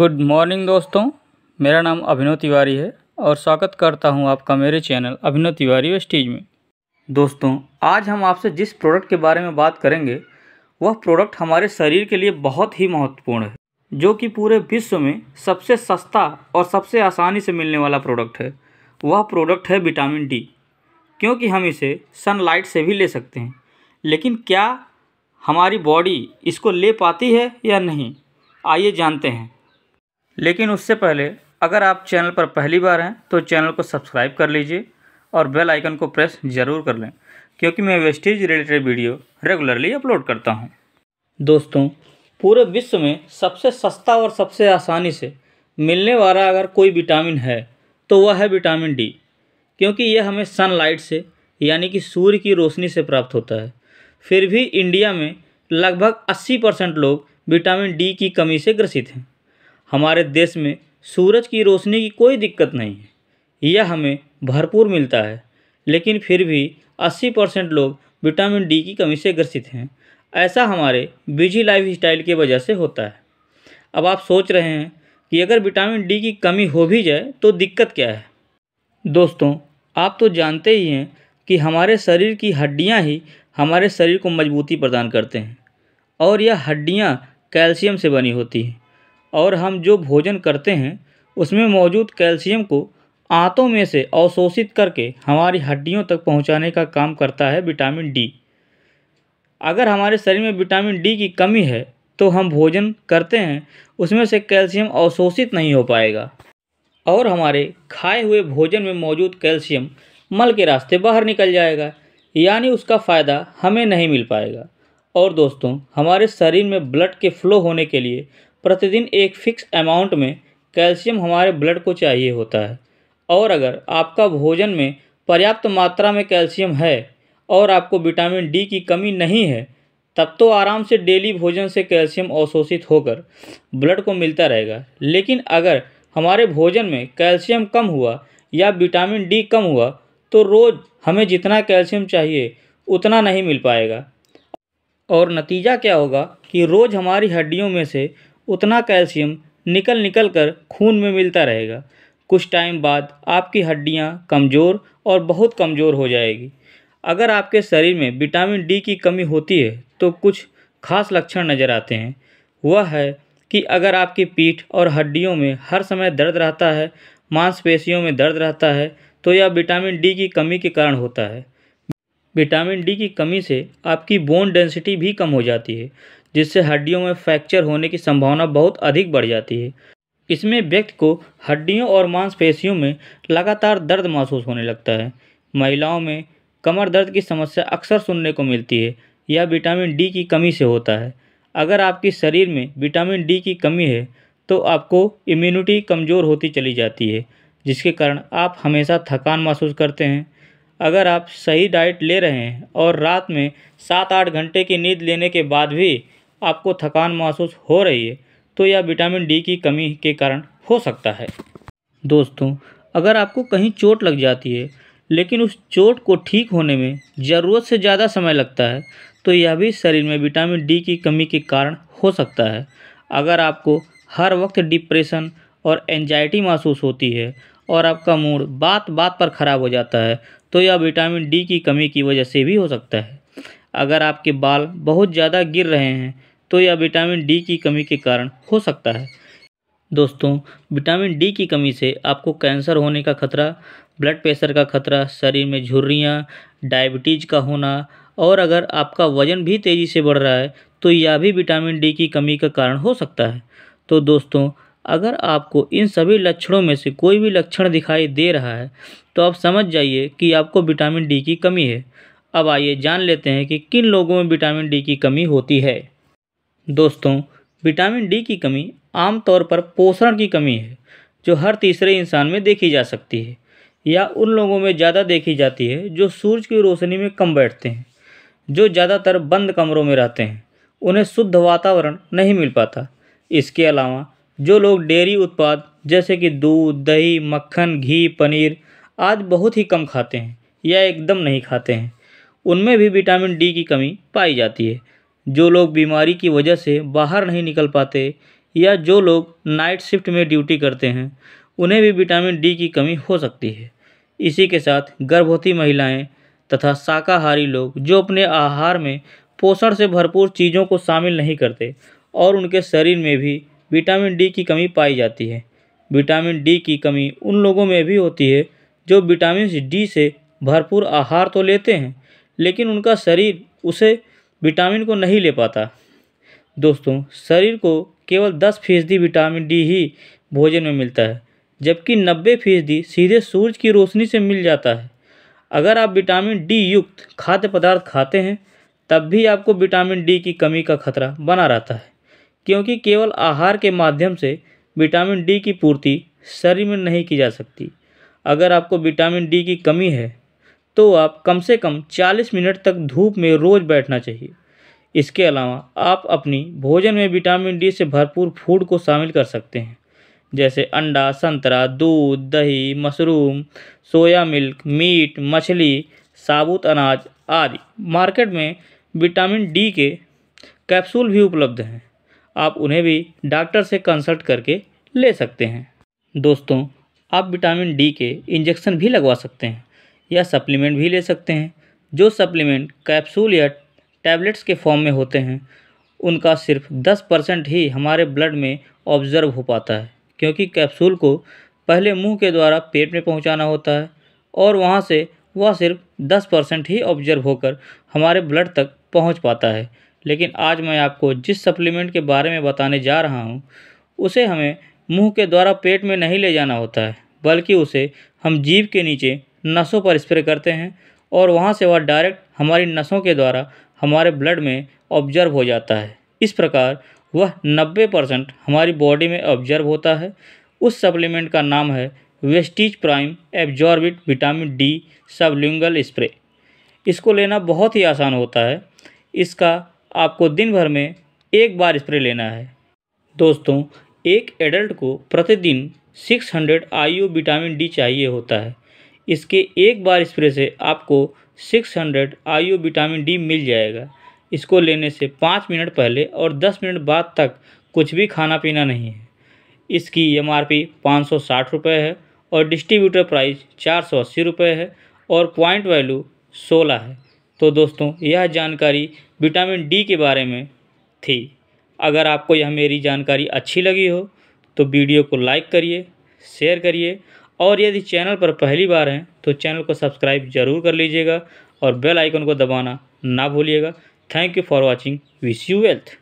Good morning दोस्तों मेरा नाम अभिनव तिवारी है और स्वागत करता हूं आपका मेरे चैनल अभिनव तिवारी वेस्टीज में दोस्तों आज हम आपसे जिस प्रोडक्ट के बारे में बात करेंगे वह प्रोडक्ट हमारे शरीर के लिए बहुत ही महत्वपूर्ण है जो कि पूरे विश्व में सबसे सस्ता और सबसे आसानी से मिलने वाला प्रोडक्ट है वह प्रोडक्ट है विटामिन डी क्योंकि हम इसे सनलाइट से भी ले सकते हैं लेकिन क्या हमारी बॉडी इसको ले पाती है या नहीं आइए जानते हैं लेकिन उससे पहले अगर आप चैनल पर पहली बार हैं तो चैनल को सब्सक्राइब कर लीजिए और बेल आइकन को प्रेस ज़रूर कर लें क्योंकि मैं Vestige related video regularly upload करता हूं। दोस्तों पूरे विश्व में सबसे सस्ता और सबसे आसानी से मिलने वाला अगर कोई विटामिन है तो वह है विटामिन डी क्योंकि यह हमें सनलाइट से यानी कि सूर्य की रोशनी से प्राप्त होता है फिर भी इंडिया में लगभग अस्सी परसेंट लोग विटामिन डी की कमी से ग्रसित हैं हमारे देश में सूरज की रोशनी की कोई दिक्कत नहीं है यह हमें भरपूर मिलता है लेकिन फिर भी अस्सी परसेंट लोग विटामिन डी की कमी से ग्रसित हैं ऐसा हमारे बिजी लाइफ स्टाइल की वजह से होता है अब आप सोच रहे हैं कि अगर विटामिन डी की कमी हो भी जाए तो दिक्कत क्या है दोस्तों आप तो जानते ही हैं कि हमारे शरीर की हड्डियाँ ही हमारे शरीर को मजबूती प्रदान करते हैं और यह हड्डियाँ कैल्शियम से बनी होती हैं और हम जो भोजन करते हैं उसमें मौजूद कैल्शियम को आंतों में से अवशोषित करके हमारी हड्डियों तक पहुंचाने का काम करता है विटामिन डी अगर हमारे शरीर में विटामिन डी की कमी है तो हम भोजन करते हैं उसमें से कैल्शियम अवशोषित नहीं हो पाएगा और हमारे खाए हुए भोजन में मौजूद कैल्शियम मल के रास्ते बाहर निकल जाएगा यानी उसका फ़ायदा हमें नहीं मिल पाएगा और दोस्तों हमारे शरीर में ब्लड के फ्लो होने के लिए प्रतिदिन एक फिक्स अमाउंट में कैल्शियम हमारे ब्लड को चाहिए होता है और अगर आपका भोजन में पर्याप्त मात्रा में कैल्शियम है और आपको विटामिन डी की कमी नहीं है तब तो आराम से डेली भोजन से कैल्शियम अवशोषित होकर ब्लड को मिलता रहेगा लेकिन अगर हमारे भोजन में कैल्शियम कम हुआ या विटामिन डी कम हुआ तो रोज़ हमें जितना कैल्शियम चाहिए उतना नहीं मिल पाएगा और नतीजा क्या होगा कि रोज़ हमारी हड्डियों में से उतना कैल्शियम निकल निकल कर खून में मिलता रहेगा कुछ टाइम बाद आपकी हड्डियाँ कमज़ोर और बहुत कमज़ोर हो जाएगी अगर आपके शरीर में विटामिन डी की कमी होती है तो कुछ खास लक्षण नज़र आते हैं वह है कि अगर आपकी पीठ और हड्डियों में हर समय दर्द रहता है मांसपेशियों में दर्द रहता है तो यह विटामिन डी की कमी के कारण होता है विटामिन डी की कमी से आपकी बोन डेंसिटी भी कम हो जाती है जिससे हड्डियों में फ्रैक्चर होने की संभावना बहुत अधिक बढ़ जाती है इसमें व्यक्ति को हड्डियों और मांसपेशियों में लगातार दर्द महसूस होने लगता है महिलाओं में कमर दर्द की समस्या अक्सर सुनने को मिलती है यह विटामिन डी की कमी से होता है अगर आपके शरीर में विटामिन डी की कमी है तो आपको इम्यूनिटी कमज़ोर होती चली जाती है जिसके कारण आप हमेशा थकान महसूस करते हैं अगर आप सही डाइट ले रहे हैं और रात में सात आठ घंटे की नींद लेने के बाद भी आपको थकान महसूस हो रही है तो यह विटामिन डी की कमी के कारण हो सकता है दोस्तों अगर आपको कहीं चोट लग जाती है लेकिन उस चोट को ठीक होने में ज़रूरत से ज़्यादा समय लगता है तो यह भी शरीर में विटामिन डी की कमी के कारण हो सकता है अगर आपको हर वक्त डिप्रेशन और एनजाइटी महसूस होती है और आपका मूड बात बात पर ख़राब हो जाता है तो यह विटामिन डी की कमी की वजह से भी हो सकता है अगर आपके बाल बहुत ज़्यादा गिर रहे हैं तो यह विटामिन डी की कमी के कारण हो सकता है दोस्तों विटामिन डी की कमी से आपको कैंसर होने का खतरा ब्लड प्रेशर का खतरा शरीर में झुर्रियाँ डायबिटीज़ का होना और अगर आपका वज़न भी तेज़ी से बढ़ रहा है तो यह भी विटामिन डी की कमी का कारण हो सकता है तो दोस्तों अगर आपको इन सभी लक्षणों में से कोई भी लक्षण दिखाई दे रहा है तो आप समझ जाइए कि आपको विटामिन डी की कमी है अब आइए जान लेते हैं कि किन लोगों में विटामिन डी की कमी होती है दोस्तों विटामिन डी की कमी आमतौर पर पोषण की कमी है जो हर तीसरे इंसान में देखी जा सकती है या उन लोगों में ज़्यादा देखी जाती है जो सूरज की रोशनी में कम बैठते हैं जो ज़्यादातर बंद कमरों में रहते हैं उन्हें शुद्ध वातावरण नहीं मिल पाता इसके अलावा जो लोग डेयरी उत्पाद जैसे कि दूध दही मक्खन घी पनीर आदि बहुत ही कम खाते हैं या एकदम नहीं खाते हैं उनमें भी विटामिन डी की कमी पाई जाती है जो लोग बीमारी की वजह से बाहर नहीं निकल पाते या जो लोग नाइट शिफ्ट में ड्यूटी करते हैं उन्हें भी विटामिन डी की कमी हो सकती है इसी के साथ गर्भवती महिलाएं तथा शाकाहारी लोग जो अपने आहार में पोषण से भरपूर चीज़ों को शामिल नहीं करते और उनके शरीर में भी विटामिन डी की कमी पाई जाती है विटामिन डी की कमी उन लोगों में भी होती है जो विटामिन डी से भरपूर आहार तो लेते हैं लेकिन उनका शरीर उसे विटामिन को नहीं ले पाता दोस्तों शरीर को केवल दस फीसदी विटामिन डी ही भोजन में मिलता है जबकि नब्बे फीसदी सीधे सूरज की रोशनी से मिल जाता है अगर आप विटामिन डी युक्त खाद्य पदार्थ खाते हैं तब भी आपको विटामिन डी की कमी का खतरा बना रहता है क्योंकि केवल आहार के माध्यम से विटामिन डी की पूर्ति शरीर में नहीं की जा सकती अगर आपको विटामिन डी की कमी है तो आप कम से कम 40 मिनट तक धूप में रोज़ बैठना चाहिए इसके अलावा आप अपनी भोजन में विटामिन डी से भरपूर फूड को शामिल कर सकते हैं जैसे अंडा संतरा दूध दही मशरूम सोया मिल्क मीट मछली साबुत अनाज आदि मार्केट में विटामिन डी के कैप्सूल भी उपलब्ध हैं आप उन्हें भी डॉक्टर से कंसल्ट करके ले सकते हैं दोस्तों आप विटामिन डी के इंजेक्शन भी लगवा सकते हैं या सप्लीमेंट भी ले सकते हैं जो सप्लीमेंट कैप्सूल या टैबलेट्स के फॉर्म में होते हैं उनका सिर्फ दस परसेंट ही हमारे ब्लड में ऑब्ज़र्व हो पाता है क्योंकि कैप्सूल को पहले मुंह के द्वारा पेट में पहुंचाना होता है और वहां से वह सिर्फ दस परसेंट ही ऑब्जर्व होकर हमारे ब्लड तक पहुंच पाता है लेकिन आज मैं आपको जिस सप्लीमेंट के बारे में बताने जा रहा हूँ उसे हमें मुँह के द्वारा पेट में नहीं ले जाना होता है बल्कि उसे हम जीव के नीचे नसों पर स्प्रे करते हैं और वहाँ से वह डायरेक्ट हमारी नसों के द्वारा हमारे ब्लड में ऑब्जर्व हो जाता है इस प्रकार वह नब्बे परसेंट हमारी बॉडी में ऑब्जर्व होता है उस सप्लीमेंट का नाम है Vestige Prime Absorbit vitamin D sublingual spray इसको लेना बहुत ही आसान होता है इसका आपको दिन भर में एक बार स्प्रे लेना है दोस्तों एक एडल्ट को प्रतिदिन 600 आईयू विटामिन डी चाहिए होता है इसके एक बार स्प्रे से आपको 600 हंड्रेड आयु विटामिन डी मिल जाएगा इसको लेने से पाँच मिनट पहले और दस मिनट बाद तक कुछ भी खाना पीना नहीं है इसकी एम आर पी पाँच सौ साठ रुपये है और डिस्ट्रीब्यूटर प्राइस चार सौ अस्सी रुपये है और पॉइंट वैल्यू सोलह है तो दोस्तों यह जानकारी विटामिन डी के बारे में थी अगर आपको यह मेरी जानकारी अच्छी लगी हो तो वीडियो को लाइक करिए शेयर करिए और यदि चैनल पर पहली बार हैं तो चैनल को सब्सक्राइब जरूर कर लीजिएगा और बेल आइकन को दबाना ना भूलिएगा thank you for watching wish you wealth